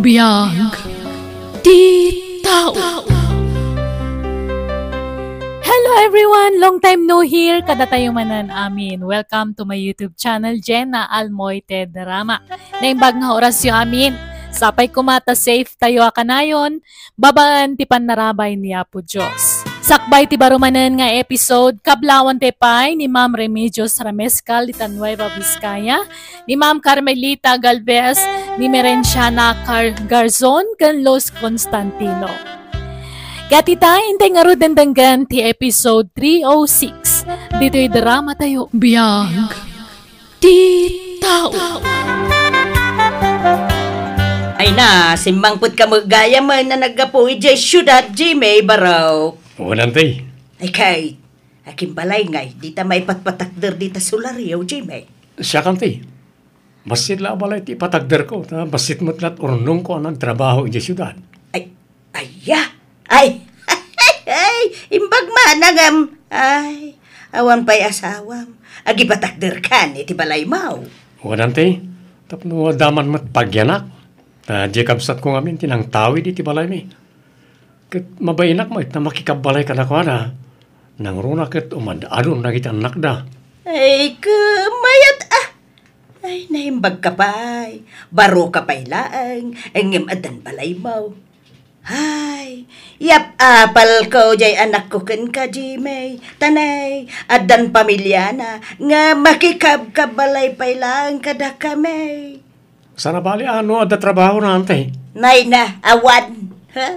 Biyag Di Tao Hello everyone! Long time no here. Kada tayo manan amin. Welcome to my YouTube channel, Jenna Almoy Tedrama. Naimbag nga oras yung amin. Sapay kumata safe tayo akanayon. Babaan ti panarabay ni Apo Diyos. Sakbay ti barumanan nga episode kablawan te pay ni Ma'am Remedios Ramescal Litanueva Vizcaya, ni Ma'am Carmelita Galvez, ni Merenciana Car Garzon ken Los Constantino. Gati ta intay nga dendanggan ti episode 306. Dito'y drama tayo biyag. Ti tao. Ay na, simbangput ka mo gaya man na nagapu ijay syudad, Jimmy Baraw. Oo, nanday. Ay kay, aking balay ngay, di ta maipatpatakder di ta sularyo, Jimmy. Eh. Siya kantay. Basit la balay ti patakder ko, ta basit matlat urnong ko ang trabaho di syudad. Ay, ayya, ay, ay, ay, imbag managam, ay, awan pa'y asawam, agi agipatakder kan iti balay mao. Oo, nanday. Tapno daman mat pagyanak. Na uh, Jacobsat ko ngamin tinang tawid iti balay mi ket mabayinak mo itna makikabalay kadakwana. Nang runa ket umanda adon na kita anak da. Ay, kumayat ah! Ay, nahimbag ka pa'y. Baro ka pa'y laang. Ang adan balay mo. Ay, yap apal ko jay anak ko ken ka Jimmy. Tanay, adan pamilya na. Nga makikabkabalay ka balay pa'y laang kada kami. Sana bali ano, ah, ada trabaho na ante. Nay na, awan. Ha? Huh?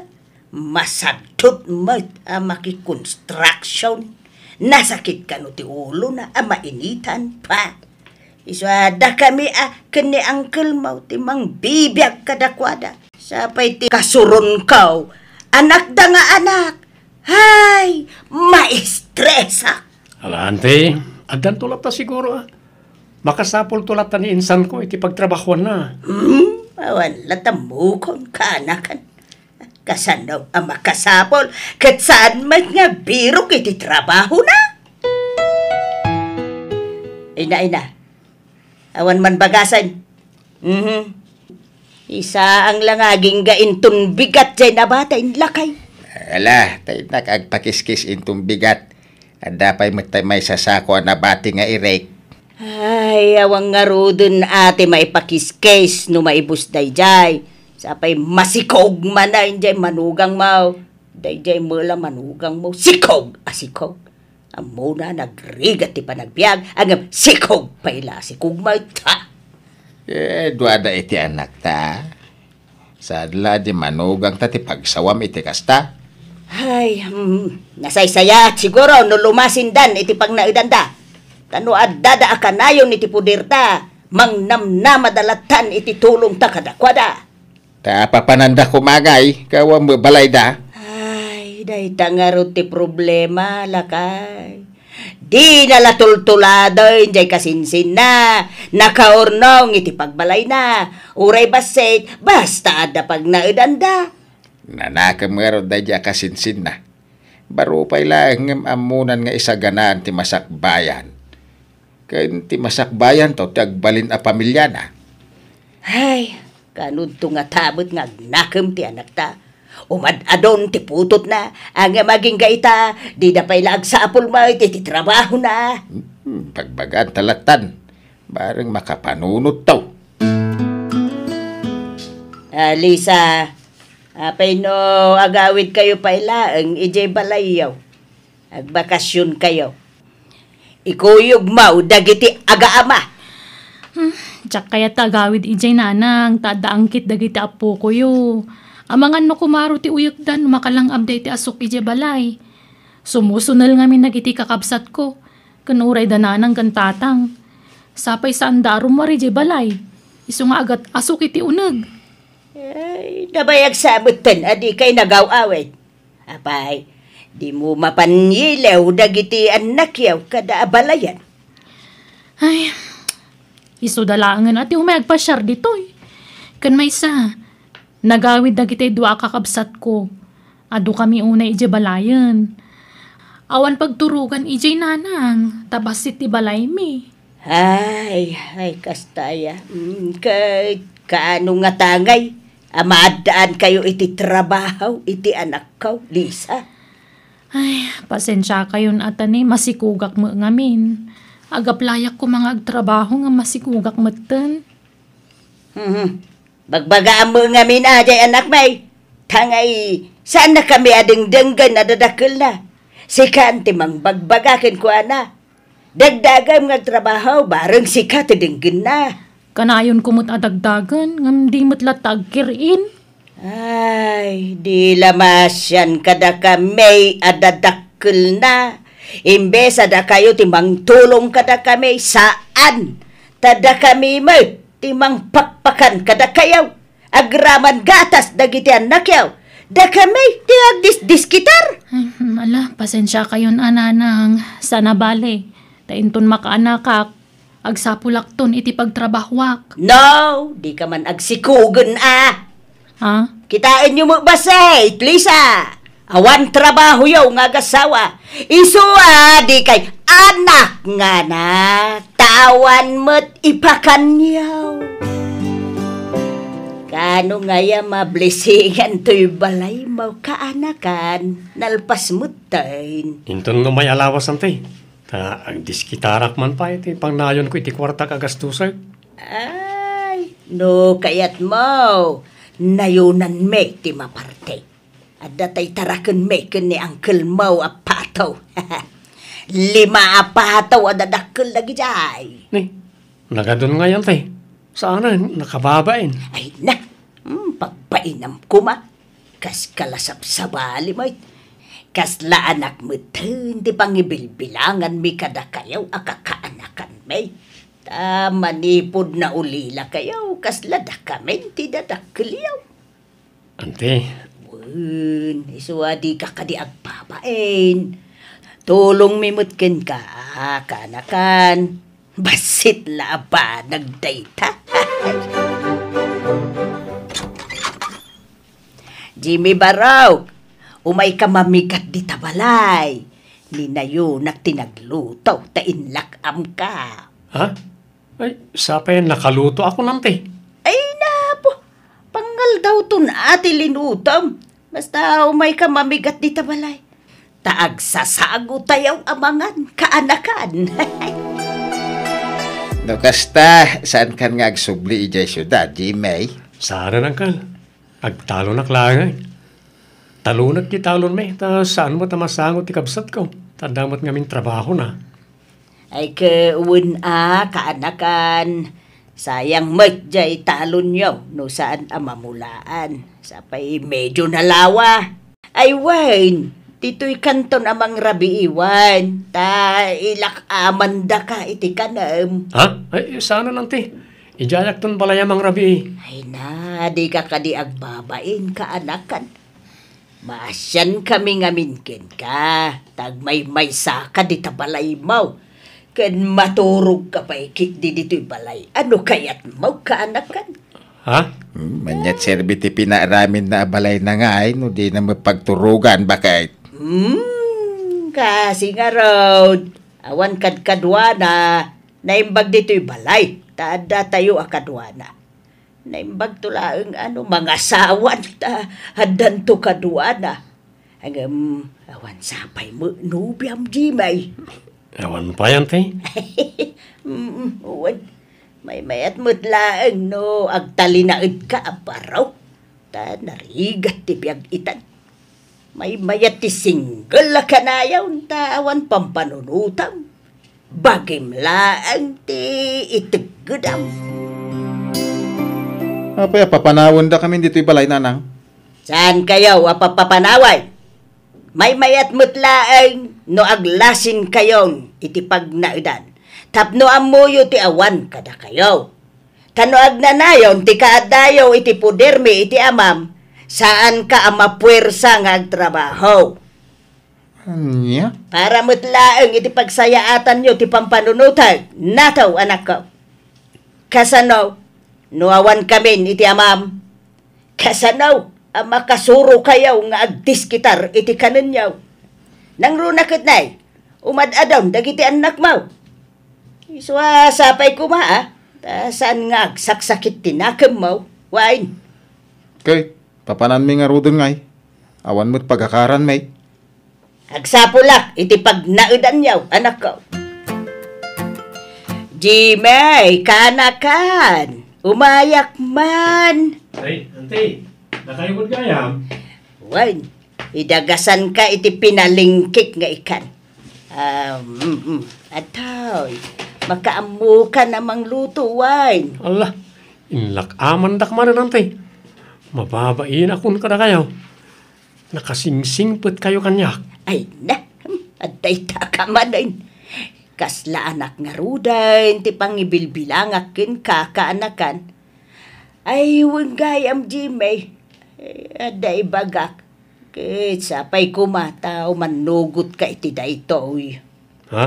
masadtot mat amaki construction. Nasakit ka no ti ulo na ama initan pa. Iswada kami ah, kani angkel mau ti mang bibiyag kadakwada. Sapay ti kasuron kaw, anak da nga anak. Hay, maestresa. Alante, adan tulad ta siguro ah. Makasapol tulad ta ni insan ko, iti pagtrabahuan na. Hmm, awan latamukon ka anakan kasanaw ang makasapol, kat saan man nga biro kiti trabaho na. Ina, ina, awan man bagasan. Mm-hmm. Isa ang langaging gaintun bigat dyan na bata in lakay. Ala, tayo nakagpakiskis intong bigat. At dapay matay may sasako na bati nga irek. Ay, awang nga ro dun ate may pakiskis no maibus dayjay. Sapay masikog man na injay manugang mao. mo la manugang mo sikog asikog. Ah, ang muna nagrigat ti panagbiag ang sikog pa ila sikog mao ta. Eh duada iti anak ta. Sadla di manugang ta ti pagsawam iti kasta. Ay, hmm, nasaysaya at siguro no lumasin dan iti pang naidanda. Tano at ah, dada akanayon iti pudirta, mang namnamadalatan iti tulong ta kadakwada. Ta papananda ko magay, kawa mo balay da. Ay, dahi tangarot ti problema, lakay. Di nalatultulado, injay kasinsin na. Nakaornong iti pagbalay na. Uray baset, basta ada pag naedanda. Nanakamero da dya kasinsin na. Baro pa'y lang amunan nga isaganan ti masakbayan. Kaya ti masakbayan to, ti agbalin a pamilya na. Ay, Kanudto nga tabot nga nakem ti anak ta. umad adon ti putot na, ang maging gaita, di na pailag sa apol mo, iti ti trabaho na. pagbagan hmm, talatan, bareng makapanunot taw. Ah, Lisa, apay ah, no agawid kayo paila, ang ijay balayaw. Agbakasyon kayo. Ikuyog mau dagiti agaama. Hmm. Tsak kaya tagawid ijay nanang, tadaangkit dagiti apo ko yu. Amangan no kumaro ti uyakdan, makalang abday ti asok ijay balay. Sumusunal ngamin nagiti kakabsat ko, kanuray dananang kantatang. Sapay sa andaro marijay balay, iso nga agat asok iti unag. Ay, nabayag sabot tan, adi kay nagawawit. Apay, di mo mapanyilaw dagiti anak yaw kada abalayan. Ay, Isudalangan at umayag pa siyar ditoy. Eh. Kan may isa, nagawid na kita'y dua kakabsat ko. Ado kami una ije balayan. Awan pagturugan ije nanang, tapos si tibalay mi. Ay, ay kastaya. Mm, Kay, kaano nga tangay? Amadaan kayo iti trabaho, iti anak ko, Lisa. Ay, pasensya kayon atani, masikugak mo ngamin. Agaplayak ko mga agtrabaho nga masigugak matan. Hmm. Bagbagaan mo nga minajay ah, anak may. Tangay, saan na kami ading denggan na dadakil na? Sikan timang bagbagakin ko ana. Dagdagay mga trabaho, barang sikat dinggin na. Kanayon kumot adagdagan, nga di matlatag Ay, di lamasyan kada kami adadakil na. Imbesa ada kayo timang tulong kada kami saan? Tada kami mo timang pakpakan kada kayo. Agraman gatas dagiti anak yaw. Da kami ti agdis diskitar. Ay, mala, pasensya kayon ananang sana bale. Tainton makaanakak. Agsapulakton iti pagtrabahwak. No, di ka man agsikugan ah. Ha? Kitain nyo mo basay, please ah. Awan trabaho yo nga gasawa. Isua di kay anak nga na tawan met ipakanyaw. Kano ngaya mablesingan to'y balay mau kaanakan nalpas mo Inton no may alawas ante. Ta ang diskitarak man pa iti pangnayon ko iti kwarta kagastusay. Ay, no kayat mo. Nayunan me ti maparte. At datay tarakan mekan ni Uncle Mau apataw. Lima apataw at dadakal lagi jay. Ni, nagadun nga yan tay. Sana nakababain. Ay na, hmm, pagpainam ko ma. Kas kalasap-sabali mo la anak mo hindi pang ibilbilangan mi kada kayaw akakaanakan may. Ta manipod na ulila kayaw kas da kami ti dadakliyaw. Ante, Kun, isuwa di ka kadi agpapain. Tulong mimutkin ka, ah, kanakan. Basit laba nagdayta. Jimmy Baraw, umay ka mamikat di tabalay. Ninayo nagtinagluto, tainlak am ka. Ha? Ay, sapay nakaluto ako nante. Ay, napo. Pangal daw tun ati linutom. Basta umay ka mamigat di tabalay. Taag sasago tayaw amangan, kaanakan. no, kasta, saan kan nga agsubli ijay syudad, Jimay? Sana nang kal. Agtalo na klangay. Talunat ti talon may, eh. ta saan mo ti ikabsat ko. Tandamot ngamin trabaho na. Ay ke a, ah, kaanakan. Sayang mat jay talon yaw no saan amamulaan. Sapay medyo nalawa. Ay wain, tito'y kanton amang rabiiwan. Ta ilak amanda ka iti kanam. Ha? Ay sana lang ti. Ijayak ton pala yamang rabi. Ay na, di ka kadi agbabain ka anakan. Maasyan kami ngamin ken ka. Tagmay may saka di tabalay maw Kan maturog ka pa ikik di dito'y balay. Ano kaya't mau ka anak kan? Ha? Hmm, manyat serbi ti pinaramin na balay na nga ay, no di na mapagturugan bakit? Hmm, kasi nga raw, awan kadkadwana, naimbag dito'y balay. Taada tayo akadwana. Naimbag tulaang ano, mga sawan ta, hadan to kadwana. Ang um, awan sapay mo, nubiam jimay. Awan eh, mo pa yan, te? Uwan. May mayat mudlaang no, agtalinaid ka aparaw. Ta narigat ti biyag itan. May mayat ti single la kanayaw, ta awan pampanunutam. Bagim laang ti itagudam. Apay, papanawon da kami dito balay nanang. Saan kayo, apapapanaway? May mayat mutlaeng no aglasin kayong iti pagnaidan. Tapno amuyo ti awan kada kayo. Tano agnanayon ti kaadayaw iti pudermi iti amam saan ka amapwersa nga agtrabaho. Anya? Para mutlaeng iti pagsayaatan nyo ti pampanunutan. Nataw anak ko. Kasano, nuawan kami iti amam. Kasano, uh, makasuro kayaw nga agdiskitar iti kananyaw. Nang runakit nay, umadadam dagiti anak maw. So, uh, ah, sapay ko ma, ah. Ta, saan nga agsaksakit tinakam maw? Wain. Okay, papanan mi nga rudon ngay. Awan mo't pagkakaran may. Agsapulak, iti pagnaudan yaw, anak ko. Jimmy, kanakan, umayak man. Ay, antay. Nakayod gaya. Well, idagasan ka iti pinalingkik nga ikan. Um, mm, mm. Ataw, makaamu ka namang luto, wine. Allah, inlakaman dakman na nante. Mababain akong kada kayo. Nakasingsing kayo kanyak. Ay na, aday ta ka Kasla anak nga rudain, ti pangibilbilang akin kakanakan. Ay, wangay am Jimmy. Eh, Aday bagak. Kahit sapay kumata o manugot ka iti da ito, uy. Ha?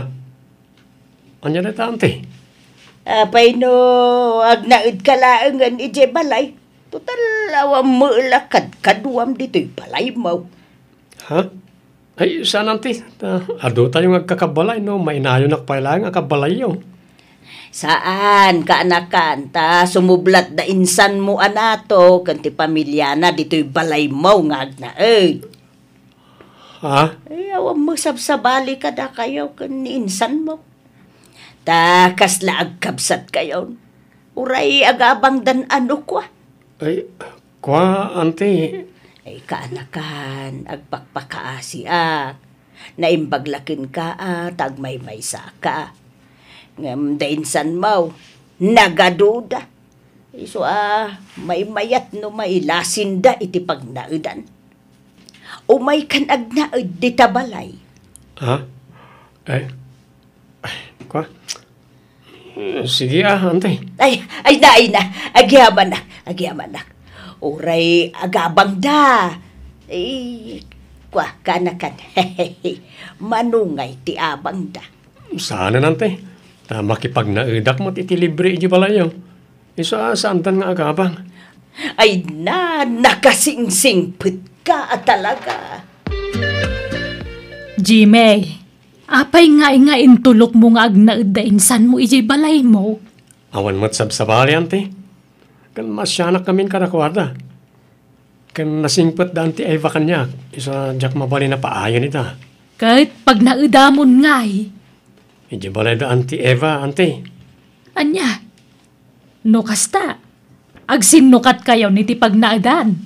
Anya na tante? Apay no, agnaid ka laangan iti balay. Tutal awang mula kadkaduam dito'y balay mo. Ha? Ay, saan nanti? Ah, ado yung agkakabalay, no? Mainayon na kailangan akabalay yun. Oh. Saan ka anakan ta sumublat da insan mo anato kanti pamilya na dito'y balay mo nga na eh. Ha? Ay, eh, awang magsabsabali ka da kayo kan insan mo. Ta kasla agkabsat kayo. Uray agabang dan ano kwa. Ay, kwa ante. Ay kaanakan agpakpakaasi ak. Ah. Naimbaglakin ka at ah. agmaymay sa ka ngam dain san mau nagaduda iso ah may mayat no mailasin da iti pagnaudan umay kan agnaud di tabalay ha ay eh, ay eh, kwa Sige ah, antay. Ay, ay na, ay na. Agyaman na, agyaman na. Uray, agabang da. Ay, kwa, kanakan. Manungay ti abang da. Sana nante. Ta makipag naidak mo itilibre iji balayo. Isa ah, e saamtan nga agabang. Ay na, nakasingsing put ka talaga. Jimmy, apay nga nga intulok mo nga agnaid da insan mo iji balay mo. Awan mo't sabsabali, ante. Kan masyanak kami karakwarda. Kan nasingpat da anti Eva kanya, isa jak mabali na paayon ita. Kahit pag naidamon nga'y, eh. Medyo balay do Auntie Eva, Auntie. Anya, no kasta. Agsinukat kayo ni tipag naadan.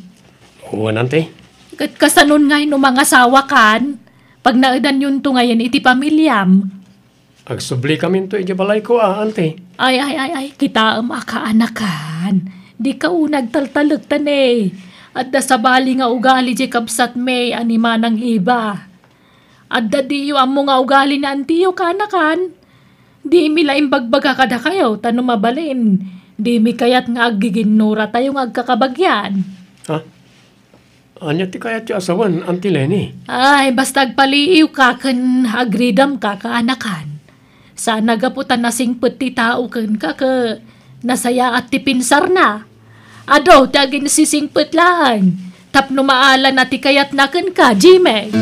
Oo, Auntie. Kat kasanon nga no mga sawakan, kan, pag naadan yun to ngayon iti pamilyam. Agsubli kami to iti balay ko ah, ante. Ay, ay, ay, ay, kita ang makaanakan. Di ka unag taltalag tan eh. At da sa nga ugali di kapsat may anima ng iba. Adda diyo amo nga ugali na antiyo kanakan. Di mi mila imbagbaga kada kayo, tano mabalin. Di mi kayat nga agiginura tayo nga agkakabagyan. Ha? Anya ti kayat ti asawan, Auntie Lenny? Ay, basta agpaliiw kakan agridam kakaanakan. Sana gaputan nasing puti tao kan ka ka nasaya at tipinsar na. Ado, tagin sising putlaan. Tap numaala na ti kayat kan ka, Jimmy.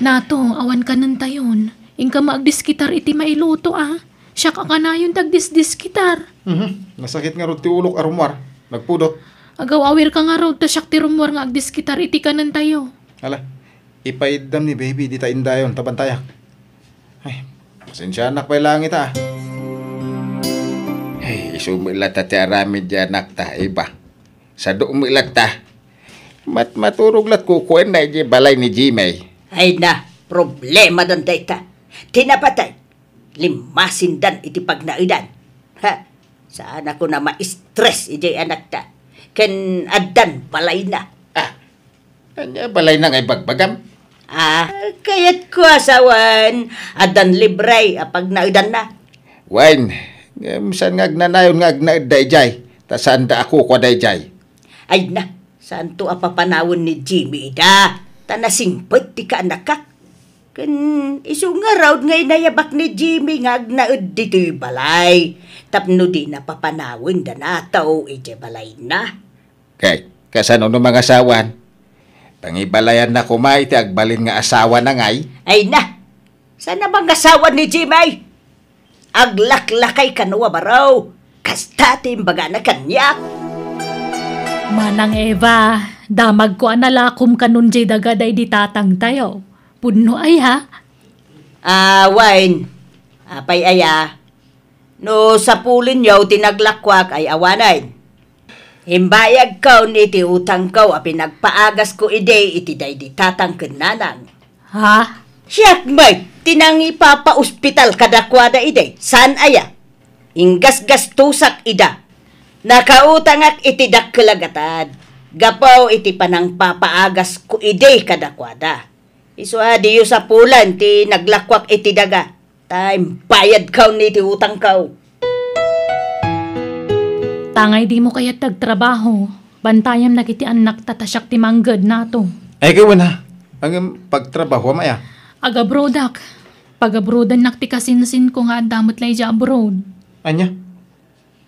Nato, awan ka nun tayon. Ingka maagdiskitar iti mailuto ah. Siya ka kanayon tagdisdiskitar. Mm-hmm. Nasakit nga rod ti ulok arumwar. Ah, Nagpudot. Agaw awir ka nga rod ta siyak ti rumwar nga agdiskitar iti kanan tayo. Hala, ipaidam ni baby di tayin dayon tabantayak. Ah. Ay, pasensya anak pa langit ah. Ay, isumilat ta arami di anak ta iba. Sa dumilat ta. Mat maturog lat kukuen na balay ni Jimay. Ay na, problema don dayta. Tinapatay. Limasin dan iti pagnaidan. Ha, saan ako na ma-stress iti anak ta. Ken addan balay na. Ah, kanya balay na ngay bagbagam. Ah, kayat ko asawan, adan libray apag ah, naidan na. Wain, saan nga agnanayon nga agnaiday jay, ta saan da ako ko dayjay. Ay na, saan to apapanawon ni Jimmy da? Tanasingpot ti ka nakak. Kan isungaraw ngay nayabak ni Jimmy nga agnaod dito'y balay. Tapno di na papanawin da na tao iti balay na. Kay, kasano no mga asawan? Pangibalayan na kumay ti agbalin nga asawa na ngay. Ay na! Sana bang asawa ni Jimmy? Aglaklakay kanuwa baraw. Kasta timbaga na kanya. Manang Eva, Damag ko analakom kanun jay dagaday di tatang tayo. Puno ay ha? Ah, uh, wine. Apay ah, aya. Ah. No sapulin yaw tinaglakwak ay awanay. Himbayag ka ni ti utang ka a pinagpaagas ko ide iti day di tatang kananang. Ha? Siyak may, tinangi papa-ospital kadakwada ide, san aya? Ah? Ingas-gastusak ida, Nakautangak iti dakkelagatad. Gapaw iti panang papaagas ko ide kadakwada. Iswa ah, diyo sa pulan ti naglakwak iti daga. Time bayad kaw ni ti utang kaw. Oh. Tangay di mo kayat tagtrabaho. Bantayam nagiti anak tatasyak ti manggad nato. Ay kayo na. Ang pagtrabaho maya. Aga brodak. Pag-abroadan naktikasinsin ko nga damot lay abroad. Anya?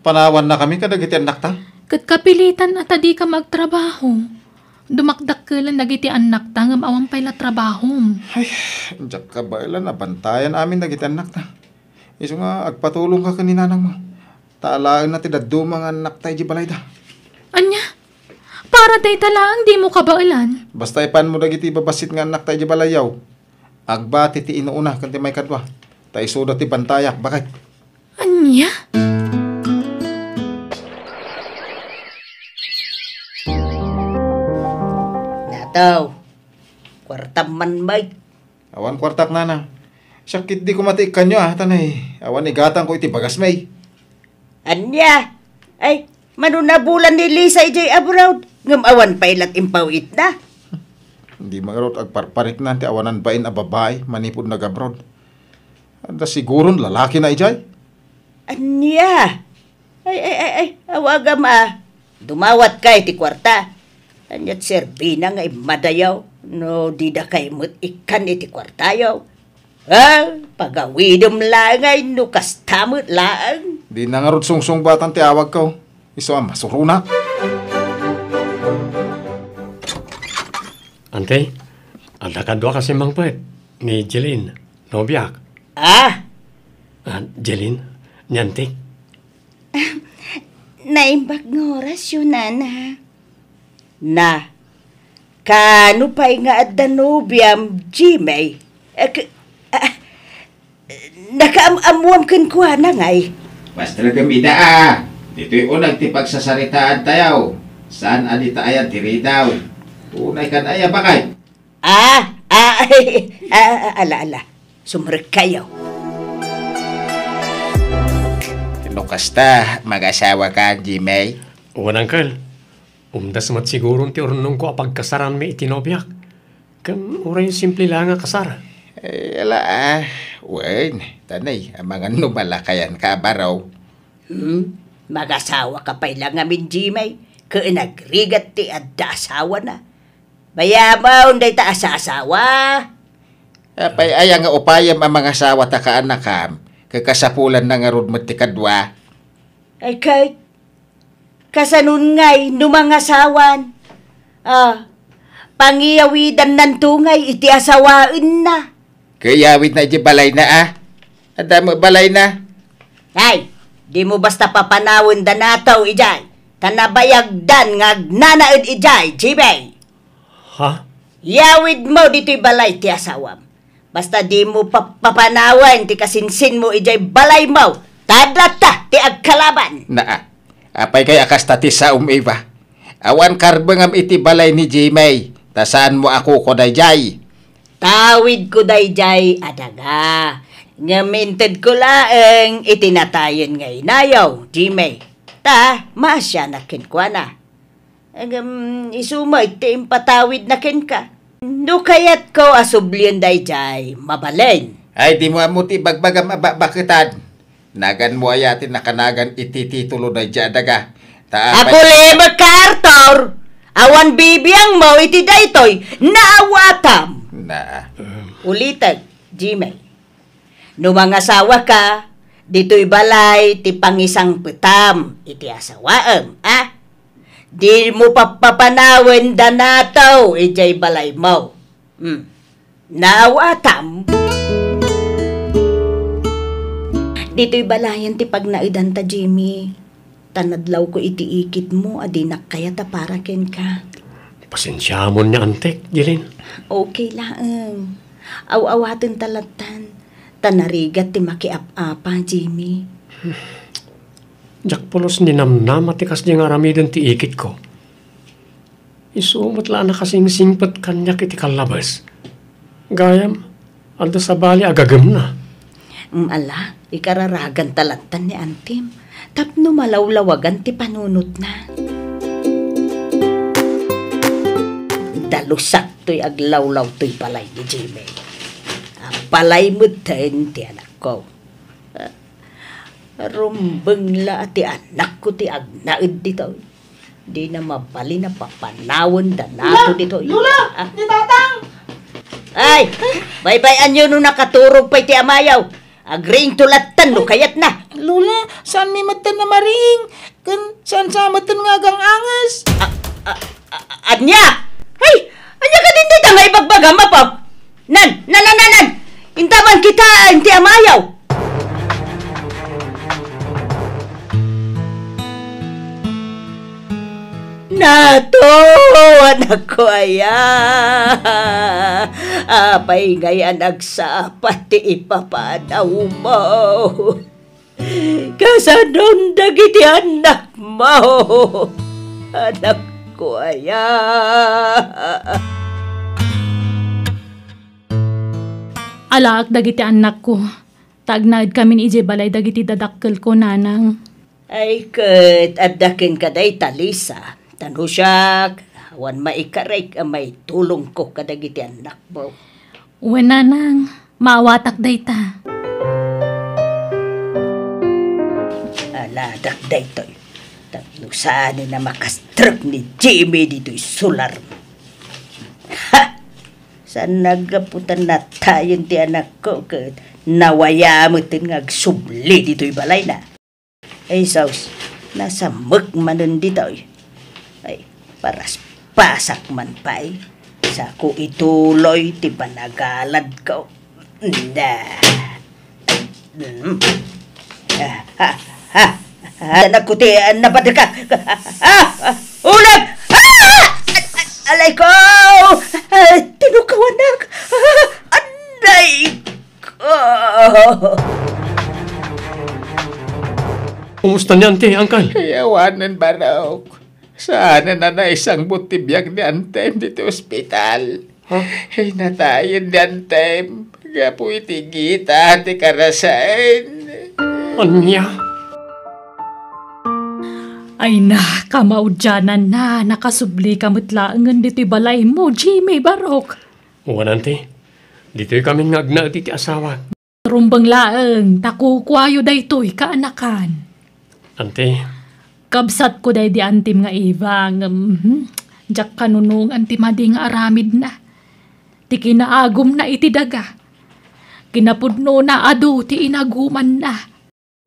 Panawan na kami kadag iti anak ta? Kat kapilitan at adi ka magtrabaho. Dumakdak ka lang nagiti anak ta, ngam awang pala trabaho. Ay, diyak ka ba ilan, nabantayan amin nagiti anak ta. Iso nga, agpatulong ka kaninanang mo. Talaan na tidadumang anak tayo di balay ta. Anya, para day talaang di mo ka kabailan. Basta ipan mo dagiti babasit nga anak tayo di balayaw. Agba titi inuuna kanti may kadwa. Tayo suda ti bantayak, bakit? Anya? Anya? Ataw. Kwarta man bay. Awan kwartak nana. Sakit di ko matiik kanyo ah, tanay. Awan igatan ko iti bagas may. Anya? Ay, manunabulan ni Lisa ijay abroad. Ngamawan pa ilat impawit na. Hindi magarot agparparit na ti awanan bain a babae manipod nag-abroad. Anda siguron lalaki na ijay. Anya? Ay, ay, ay, ay, awagam ah. Dumawat ka iti kwarta. Kanyat serbina nga imadayaw, no dida kay mo't ikan iti kwartayaw. Ah, pagawidom lang ay nukas tamot lang. Di na nga sungsung batang awag ko. Iso ang masuruna. Ante, ang nakadwa kasi mang pwet ni Jeline, nobiak. Ah? Ah, Jeline, niyantik. Naimbag ng oras yun, Nana na kano pa nga at danubiam Jimmy. Ak- ah, Nakaamamuam kan ko na ngay. Basta lang kamida ah. Dito'y unag ti pagsasaritaan tayo. Saan ani taayat diri daw? Tunay kan aya bakay. Ah, ah, eh, ah, ah, ala ala. Sumrek kayo. Lukas ta, mag-asawa ka, Jimmy. Uwan, Uncle. Umdas mat siguro ti urnong ko apagkasaran mi itinobyak. Kan uray simple lang nga kasar. Eh, ala ah. Wen, tanay, mga numalakayan ka ba Hmm, mag ka pa ilang nga minjimay. Ka nagrigat ti adda asawa na. Bayamaw, nday ta asasawa. Apay eh, ay nga upayam ang mga asawa ta kaanak kam. kasapulan na nga rod kadwa. Ay kay, kasanun ngay numangasawan. Ah, pangiyawidan ng tungay, iti asawain na. Kayawid na iti balay na ah. Ata mo balay na. Ay, di mo basta papanawon da nataw ijay. dan Tanabayagdan ngagnanaid ijay, jibay. Ha? Yawid mo dito'y balay ti asawam. Basta di mo papapanawan ti kasinsin mo ijay balay mo. Tadata ti agkalaban. Naa. Ah. Apay kay akastati sa umiba. Awan karbang am iti balay ni Jimay. Tasaan mo ako ko dayjay. Tawid ko dayjay adaga. Ngaminted ko laeng itinatayin ngay nayaw, Jimay. Ta, maasya na kinkwana. Agam, isuma iti impatawid na kinka. No kayat ko asubliyan dayjay, mabalen. Ay, di mo amuti bagbagam ababakitan. Nagan mo ayati nakanagan itititulo na jadaga. Ta Ako leber kartor! Awan bibiyang mo iti daytoy naawatam! Na. Ulitag, Jimmy. No mga asawa ka, dito'y balay ti pangisang putam iti asawaam, ah? Di mo papapanawin danataw ijay balay mo. Hmm. Naawatam! Naawatam! Dito'y balayan ti pag naidan ta, Jimmy. Tanadlaw ko itiikit mo, adinak kaya ta para ken ka. Pasensyahamon niya, antek, Jelin. Okay laang. Aw-awatin talatan. Tanarigat ti makiap-apa, Jimmy. Hmm. Jack polos ni namnama ti kasdi nga ramidon ti ikit ko. Isumat la na kasing singpat kanyak iti kalabas. Gayam, anda sa bali agagam na. Ang mm. ala, ikararagan talantan ni Antim. Tapno malawlawagan ti panunot na. Dalusak to'y aglawlaw to'y palay ni Jimmy. Ang palay mo tayin ti anak ko. Uh, la ti anak ko ti agnaid dito. Di na mabali na papanawon da nato dito. Lula! Ah. Ni Tatang! Ay! Bye-bye anyo nung nakaturog pa'y ti amayaw. Agreeing to latan no kayat na. Lola, saan may matan na maring? Kan, saan sa matan nga agang angas? adnya! Hey! Anya ka din dito nga ibagbag mapap! Nan! Nan! Nan! Nan! nan. Intaman kita, inti amayaw! Natuwa na ko aya. Apay ngayon nagsapat pati ipapadaw mo. Kasanon dagiti anak mo. Anak ko aya. Alaak dagiti anak ko. Tagnad kami ni Ije Balay dagiti dadakkel ko nanang. Ay, kat, at dakin ka day talisa tanusak, wan maikarik may tulong ko kadagiti anak mo. Uwan na nang, maawatak day ta. Aladak day to. Tanusanin na makastrap ni Jimmy dito'y sular mo. Ha! Saan nagaputan na tayong ti anak ko kat nawaya mo tingagsubli dito'y balay na. Ay, saus, nasa magmanan dito'y para pasak man pa eh. Sa ko ituloy, ti panagalad ko. Nda. Mm. Ah, ha, ha, ha, nakuti, ah, napadre ka. Ah, ah, Alay ko! Ah, tinukaw anak! Ah, anday ko! Kumusta niyan, ti, angkal? Yawanan ba raw ko? Sana na na isang butibiyag ni Antem dito ospital. Huh? Ay, natayin ni Antem. Nga po itigita at ikarasain. Anya? Ay na, kamaudyanan na, nakasubli kamutlaangan dito'y balay mo, Jimmy Barok. Wanante, dito'y kami ngagna iti asawa. Rumbang laeng, takukwayo da ito'y kaanakan. Ante, kabsat ko day di antim nga Eva nga mhm, jak kanunong antim nga aramid na ti kinaagom na iti daga kinapudno na adu ti inaguman na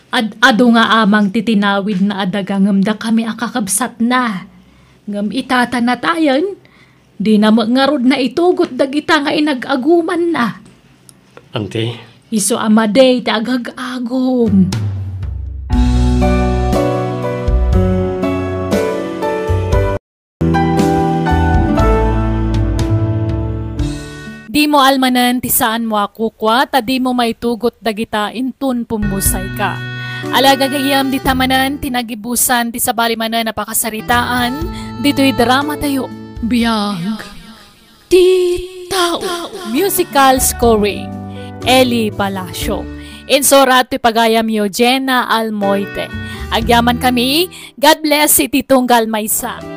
ad adu nga amang titinawid na adaga ngamda kami akakabsat na ngam itata di na ngarod na itugot dagita nga inagaguman na Ante, iso amaday ti agagagom. agom Di mo almanan ti saan mo akukwa, ta di mo maitugot dagita intun pumusay ka. gayam di tamanan, tinagibusan, ti sabali manan napakasaritaan, dito'y drama tayo. Biyang, ti tao. Musical scoring, Eli Palacio. Insorat ti pagayam yo Jenna Almoite. Agyaman kami, God bless si Titunggal Maysa.